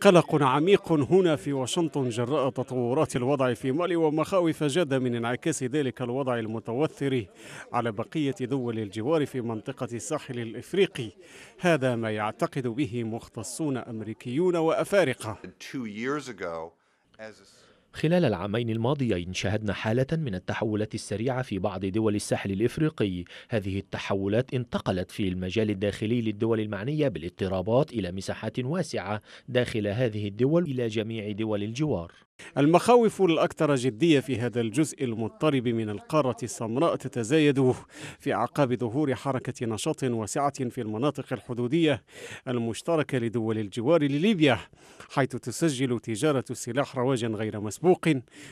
قلق عميق هنا في واشنطن جراء تطورات الوضع في مالي ومخاوف جادة من انعكاس ذلك الوضع المتوتر على بقية دول الجوار في منطقة الساحل الإفريقي هذا ما يعتقد به مختصون أمريكيون وأفارقة خلال العامين الماضيين شهدنا حالة من التحولات السريعة في بعض دول الساحل الإفريقي هذه التحولات انتقلت في المجال الداخلي للدول المعنية بالاضطرابات إلى مساحات واسعة داخل هذه الدول إلى جميع دول الجوار المخاوف الأكثر جدية في هذا الجزء المضطرب من القارة السمراء تتزايد في أعقاب ظهور حركة نشاط واسعة في المناطق الحدودية المشتركة لدول الجوار لليبيا حيث تسجل تجارة السلاح رواجا غير مسبوق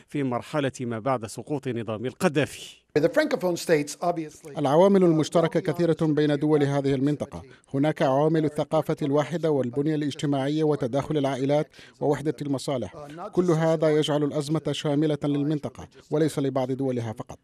في مرحلة ما بعد سقوط نظام القذافي العوامل uh, المشتركة كثيرة بين دول هذه المنطقة هناك عوامل الثقافة الواحدة والبنية الاجتماعية وتداخل العائلات ووحدة المصالح uh, كل هذا يجعل الأزمة شاملة uh, للمنطقة وليس لبعض دولها فقط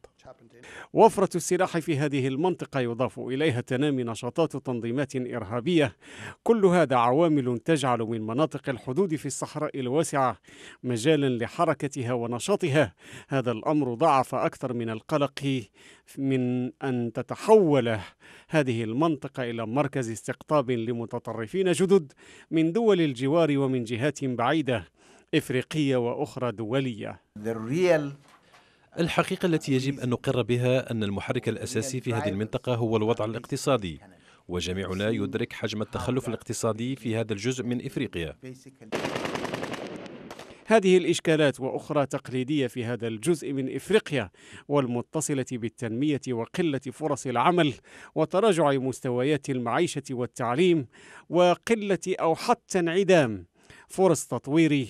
وفرة السلاح في هذه المنطقة يضاف إليها تنامي نشاطات تنظيمات إرهابية كل هذا عوامل تجعل من مناطق الحدود في الصحراء الواسعة مجالا لحركتها ونشاطها هذا الأمر ضعف أكثر من القلق الفقهي من أن تتحول هذه المنطقة إلى مركز استقطاب لمتطرفين جدد من دول الجوار ومن جهات بعيدة إفريقية وأخرى دولية الحقيقة التي يجب أن نقر بها أن المحرك الأساسي في هذه المنطقة هو الوضع الاقتصادي وجميعنا يدرك حجم التخلف الاقتصادي في هذا الجزء من إفريقيا هذه الإشكالات وأخرى تقليدية في هذا الجزء من إفريقيا والمتصلة بالتنمية وقلة فرص العمل وتراجع مستويات المعيشة والتعليم وقلة أو حتى انعدام فرص تطوير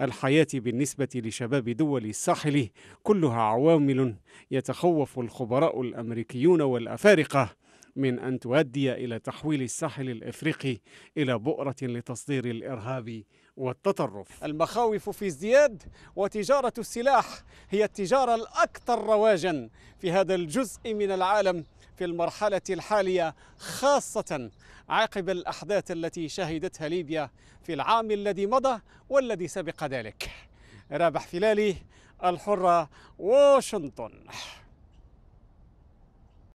الحياة بالنسبة لشباب دول الساحل كلها عوامل يتخوف الخبراء الأمريكيون والأفارقة من أن تؤدي إلى تحويل الساحل الإفريقي إلى بؤرة لتصدير الإرهاب والتطرف المخاوف في ازدياد وتجارة السلاح هي التجارة الأكثر رواجا في هذا الجزء من العالم في المرحلة الحالية خاصة عقب الأحداث التي شهدتها ليبيا في العام الذي مضى والذي سبق ذلك رابح فلالي الحرة واشنطن